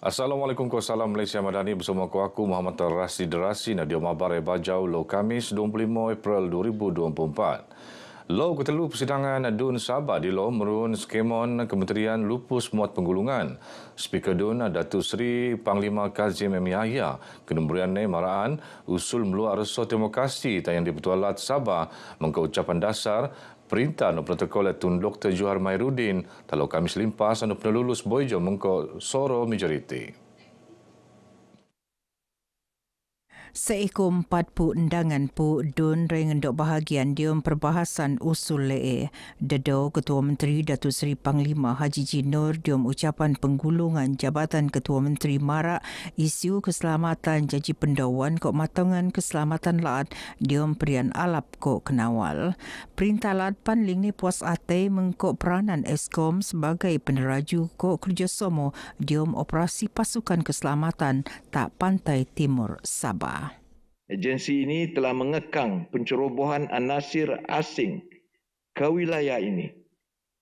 Assalamualaikum warahmatullahi Salam Malaysia Madani bersama aku, aku Muhammad Terasi Derasi Nadia Mabar Bajau Lo Kamis 25 April 2024. Lo Ketelu Persidangan Dun Sabah di Lo Merun Skemon Kementerian Lupus Muat Penggulungan Speaker Dun Datu Sri Panglima Kazim M. Yahya Kenemburian Ne Maraan Usul Meluak Resoh Terima Kasih Tayang di Petualat Sabah Mengkau Ucapan Dasar perintah no protokol Tun Dr. Johar Mairuddin, talo kami selimpas no penulus Boyjo Mengko Soro Majoriti. Seekor empat pu undangan pu don ring dok bahagian diom perbahasan usul lee. Dedo Ketua Menteri Datu Seri Panglima Haji Jinur diom ucapan penggulungan Jabatan Ketua Menteri Marak isu keselamatan jaji pendawan kok matangan keselamatan laat diom perian alap kok kenawal. Perintah laat panling ni puas ate mengkok peranan ESKOM sebagai peneraju kok kerjasama diom operasi pasukan keselamatan tak pantai timur Sabah. Agensi ini telah mengekang pencerobohan anasir asing ke wilayah ini.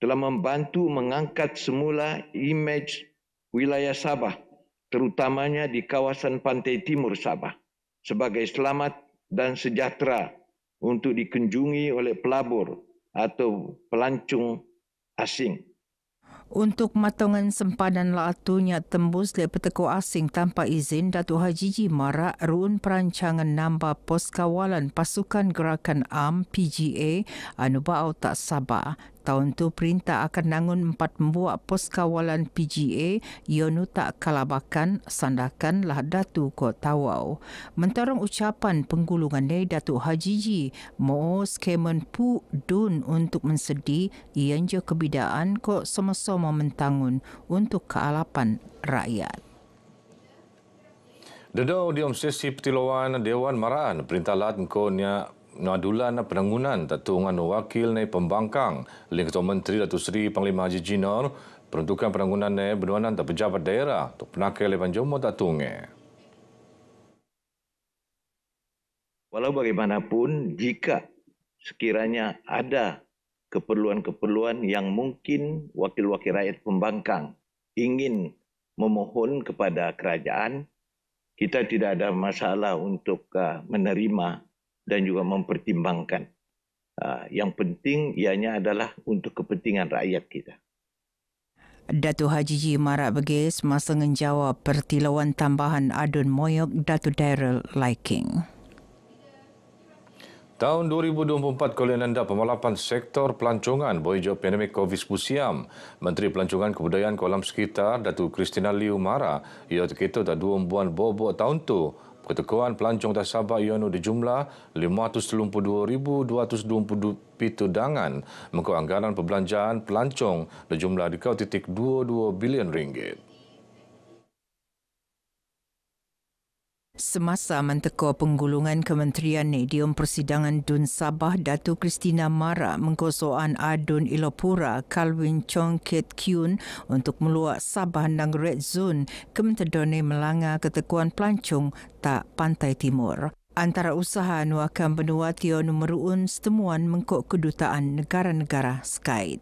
Telah membantu mengangkat semula imej wilayah Sabah, terutamanya di kawasan pantai timur Sabah, sebagai selamat dan sejahtera untuk dikunjungi oleh pelabur atau pelancong asing. Untuk matangan sempadan latunya tembus oleh peteku asing tanpa izin, Datuk Haji Ji marak ruun perancangan nambah pos kawalan pasukan gerakan AM PGA anu bau tak sabar tahun tu perintah akan nangun empat membuat pos kawalan PGA tak Kalabakan Sandakan lah Datu Kok Tawau. Mentarung ucapan penggulungan dari datu Haji Ji, Mo Skemen Pu Dun untuk mensedi ian je kebidaan kok sama-sama mentangun untuk kealapan rakyat. Dedau di omsesi petilawan, Dewan Maraan, perintah lat kau nadulan penanggungan tatungan wakil nai pembangkang Lingkut Menteri Datuk Seri Panglima Haji Jinor peruntukan penanggunan nai berdunan dan pejabat daerah untuk penakai lepan jomo tatungnya. Walau bagaimanapun jika sekiranya ada keperluan-keperluan yang mungkin wakil-wakil rakyat pembangkang ingin memohon kepada kerajaan kita tidak ada masalah untuk uh, menerima dan juga mempertimbangkan. Ah, yang penting ianya adalah untuk kepentingan rakyat kita. Datu Haji Ji Marak Begis semasa menjawab pertilauan tambahan adun moyok Datu Daryl Liking. Tahun 2024, Kuala Nanda pemalapan sektor pelancongan boleh jawab pandemik COVID-19. Menteri Pelancongan Kebudayaan Kolam Sekitar, Datu Kristina Liu Mara, ia terkita dah dua buan bobok tahun tu. Ketekuan pelancong dan Sabah Yono di jumlah 532,220 pitu dangan mengikut anggaran perbelanjaan pelancong di jumlah 2.22 bilion ringgit. Semasa mentekor penggulungan Kementerian Nedium Persidangan Dun Sabah, Datu Kristina Mara mengkosoan Adun Ilopura, Calvin Chong Kit Kyun untuk meluak Sabah nang Red Zone, Kementerdone melanga ketekuan pelancong tak pantai timur. Antara usaha nuakan benua Tio Nomeruun setemuan mengkok kedutaan negara-negara skait.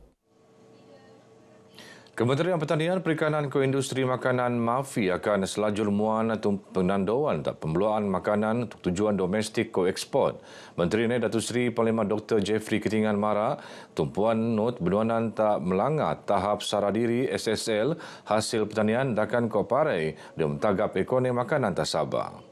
Kementerian Pertanian, Perikanan, Koindustri Makanan Mafi akan selajur muan atau penandauan tak pembeluaan makanan untuk tujuan domestik ke ekspor. Menteri Nek Datuk Seri Panglima Dr. Jeffrey Ketingan Mara, tumpuan not berduanan tak melanga tahap saradiri SSL hasil pertanian dakan ko pare di mentagap ekonomi makanan tak sabar.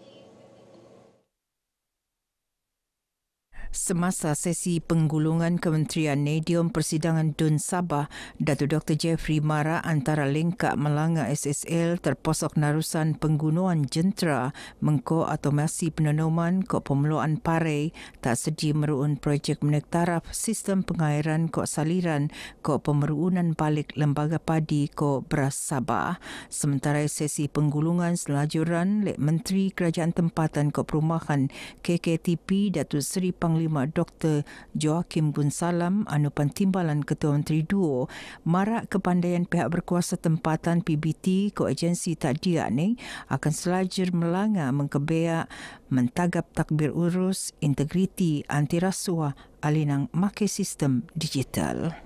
semasa sesi penggulungan Kementerian Nadium Persidangan Dun Sabah, Datuk Dr. Jeffrey Mara antara lengkap Melanga SSL terposok narusan penggunaan jentera mengko atau atomasi penanaman ke pemeluan pare tak sedi meruun projek menek taraf sistem pengairan ke saliran ke pemeruunan balik lembaga padi ke beras Sabah. Sementara sesi penggulungan selajuran lek Menteri Kerajaan Tempatan ke Perumahan KKTP Datuk Seri Panglima menerima Dr. Joachim Bunsalam, Anupan Timbalan Ketua Menteri Duo, marak kepandaian pihak berkuasa tempatan PBT ke agensi tadia ini akan selajar melanga mengkebeak mentagap takbir urus integriti anti rasuah alinang make sistem digital.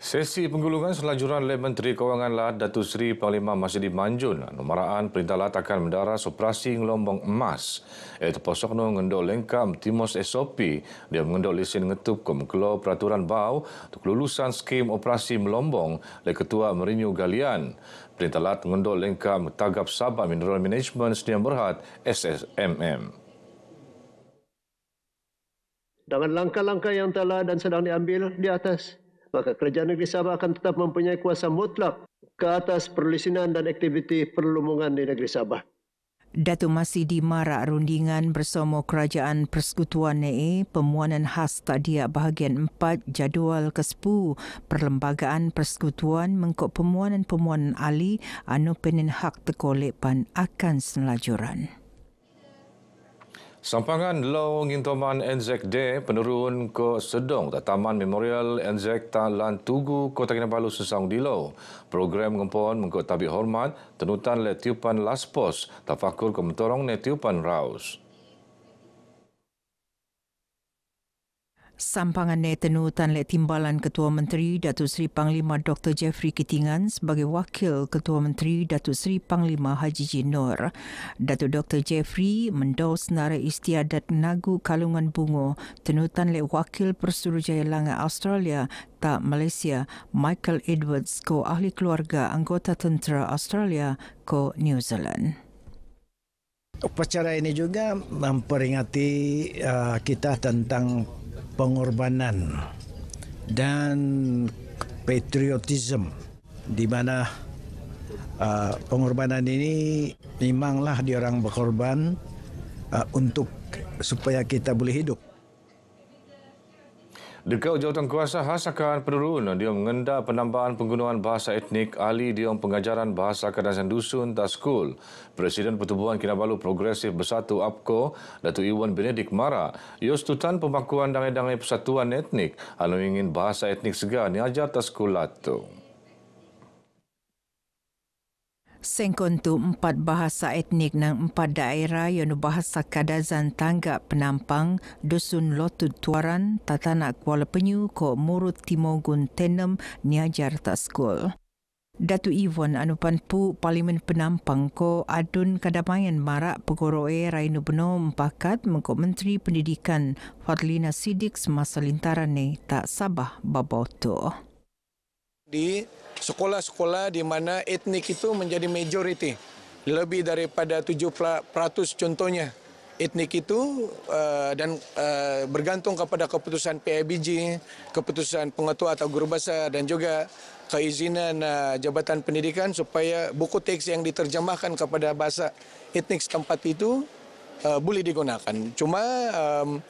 Sesi penggulungan selanjuran oleh Menteri Kewangan Lah Datu Seri Panglima Masjid Manjun Nomoraan Perintah Lah akan mendarah operasi ngelombong emas iaitu posok mengendol ngendok lengkam Timos SOP dia mengendol lesen ngetup ke peraturan bau untuk lulusan skim operasi melombong oleh Ketua Merinyu Galian Perintah Lah mengendol lengkam Tagap Sabah Mineral Management Sdn Berhad SSMM dengan langkah-langkah yang telah dan sedang diambil di atas maka Kerajaan Negeri Sabah akan tetap mempunyai kuasa mutlak ke atas perlisinan dan aktiviti perlumbungan di Negeri Sabah. Datu masih dimarak rundingan bersama Kerajaan Persekutuan NAE pemuanan khas tadiak bahagian 4 jadual ke-10 Perlembagaan Persekutuan mengkut pemuanan-pemuanan Ali anu penin hak tekolik pan akan senlajuran. Sampangan Law Ngintoman NZD Day penurun ke Sedong ke Taman Memorial NZK Talan Tugu Kota Kinabalu Sesaung di Law. Program ngempon mengkotabik hormat tenutan letiupan Laspos tafakur ke mentorong letiupan Raus. Sampangan Netenu Tan Lek Timbalan Ketua Menteri Datuk Seri Panglima Dr. Jeffrey Kitingan sebagai Wakil Ketua Menteri Datuk Seri Panglima Haji Jin Nur. Datuk Dr. Jeffrey mendau senara istiadat Nagu Kalungan Bungo Tenu Tan Lek Wakil Persuruhjaya Langat Australia Tak Malaysia Michael Edwards Ko Ahli Keluarga Anggota Tentera Australia Ko New Zealand. Upacara ini juga memperingati uh, kita tentang pengorbanan dan patriotisme di mana uh, pengorbanan ini memanglah diorang berkorban uh, untuk supaya kita boleh hidup. Dekat jawatan kuasa hasakan penurun, dia mengenda penambahan penggunaan bahasa etnik ahli dia pengajaran bahasa kadazan dusun dan skul. Presiden Pertubuhan Kinabalu Progresif Bersatu APKO, Datuk Iwan Benedik Mara, ia setutan pembakuan dangai-dangai persatuan etnik, anu ingin bahasa etnik segar ni ajar tak skul latung. Sengkontu empat bahasa etnik nang empat daerah yang bahasa Kadazan Tangga Penampang, Dusun Lotud Tuaran, Tatana Kuala Penyu, Ko Murut Timogun Tenem, Niajar Taskul. Datu Ivon anu panpu Parlimen Penampang ko adun kadamayan marak pegoroe Rainu Beno empakat mengko Menteri Pendidikan Fadlina Sidik semasa lintaran ni tak sabah babau tu. di sekolah-sekolah di mana etnik itu menjadi majority. Lebih daripada ratus contohnya etnik itu uh, dan uh, bergantung kepada keputusan PABJ keputusan pengetua atau guru besar dan juga keizinan uh, jabatan pendidikan supaya buku teks yang diterjemahkan kepada bahasa etnik setempat itu uh, boleh digunakan. Cuma um,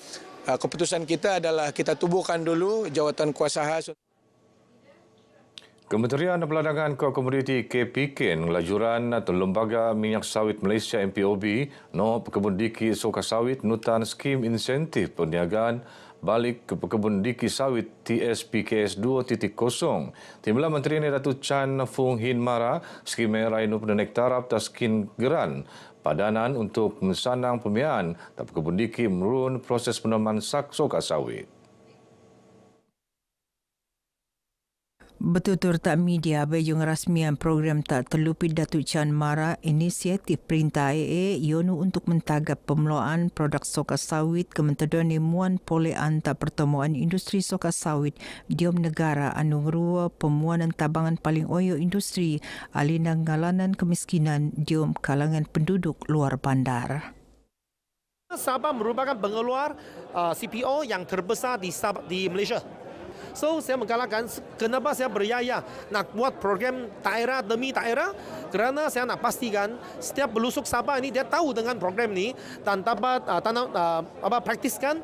uh, keputusan kita adalah kita tubuhkan dulu jawatan kuasa khas. Kementerian Perdagangan Kuat Komoditi KPK Lajuran atau Lembaga Minyak Sawit Malaysia MPOB no pekebun diki soka sawit nutan skim insentif perniagaan balik ke pekebun diki sawit TSPKS 2.0. Timbalan Menteri ini Datuk Chan Fung Hin Mara skim rainu pendek tarap dan geran padanan untuk mensanang pemian tapi kebun diki merun proses penemuan sak soka sawit. Betul-betul tak media bayung rasmian program tak terlupi Datuk Chan Mara inisiatif perintah AA Yonu untuk mentagap pemeluan produk soka sawit Kementerian Nemuan Poli Anta Pertemuan Industri Soka Sawit Diom Negara Anungruwa Pemuanan Tabangan Paling Oyo Industri Alina Ngalanan Kemiskinan Diom Kalangan Penduduk Luar Bandar. Sabah merupakan pengeluar uh, CPO yang terbesar di, Sabah, di Malaysia. So saya mengatakan kenapa saya beraya nak buat program daerah demi daerah kerana saya nak pastikan setiap belusuk Sabah ini dia tahu dengan program ni dan dapat uh, ah, tanam uh, apa praktiskan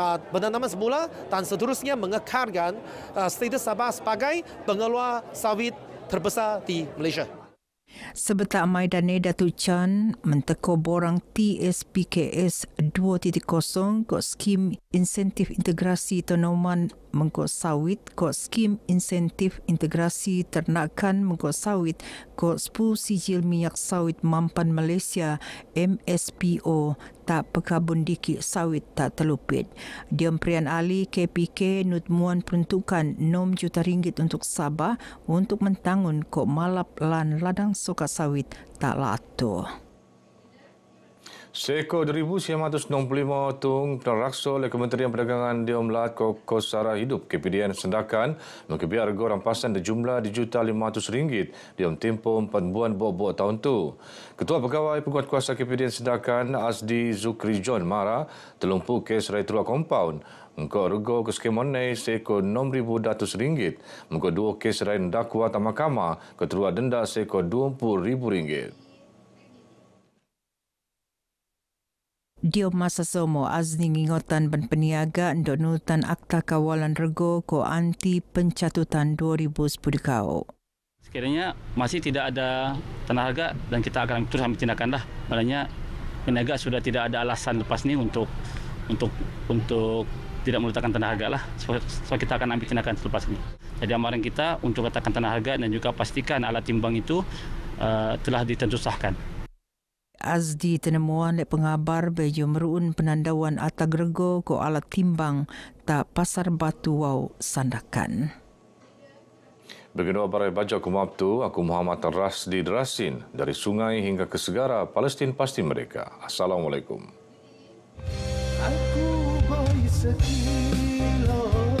uh, ah, penanaman semula dan seterusnya mengekalkan uh, ah, status Sabah sebagai pengeluar sawit terbesar di Malaysia. Sebetak Maidane Datuk Chan menteko borang TSPKS 2.0 ko skim insentif integrasi tanaman mengko sawit ko skim insentif integrasi ternakan mengko sawit ko spu sijil minyak sawit mampan Malaysia MSPO serta pekabun diki sawit tak dia memperian Ali KPK nutmuan peruntukan 6 juta ringgit untuk Sabah untuk mentangun kok malap lan ladang suka sawit tak latuh. Seko 1965 tung terangsa oleh Kementerian Perdagangan di Omlat Kokos Sara Hidup KPDN sendakan mengkibiar harga rampasan dijumlah di juta lima ratus ringgit di om tempo empat buan bobok tahun tu. Ketua Pegawai Penguat Kuasa KPDN sendakan Azdi Zukri John Mara telumpu kes Raitula Compound Mengkau rego ke seko enam ribu rm ringgit Mengkau dua kes rain dakwa tamakama ketua denda seko dua puluh ribu ringgit. Dio masa somo azni ngingotan ban peniaga ndonultan akta kawalan rego ko anti pencatutan 2010 kau. Sekiranya masih tidak ada tanah harga dan kita akan terus ambil tindakan lah. Maksudnya peniaga sudah tidak ada alasan lepas ni untuk untuk untuk tidak meletakkan tanah harga lah. So, so kita akan ambil tindakan selepas ni. Jadi amaran kita untuk letakkan tanah harga dan juga pastikan alat timbang itu uh, telah ditentusahkan. Azdi tenemuan lek pengabar beju meruun penandawan ata grego ko alat timbang ta pasar batu wau sandakan. Begitu barai baca kumaptu, aku Muhammad Rasdi di Drasin dari sungai hingga ke segara Palestin pasti mereka. Assalamualaikum. Aku boleh sekilo.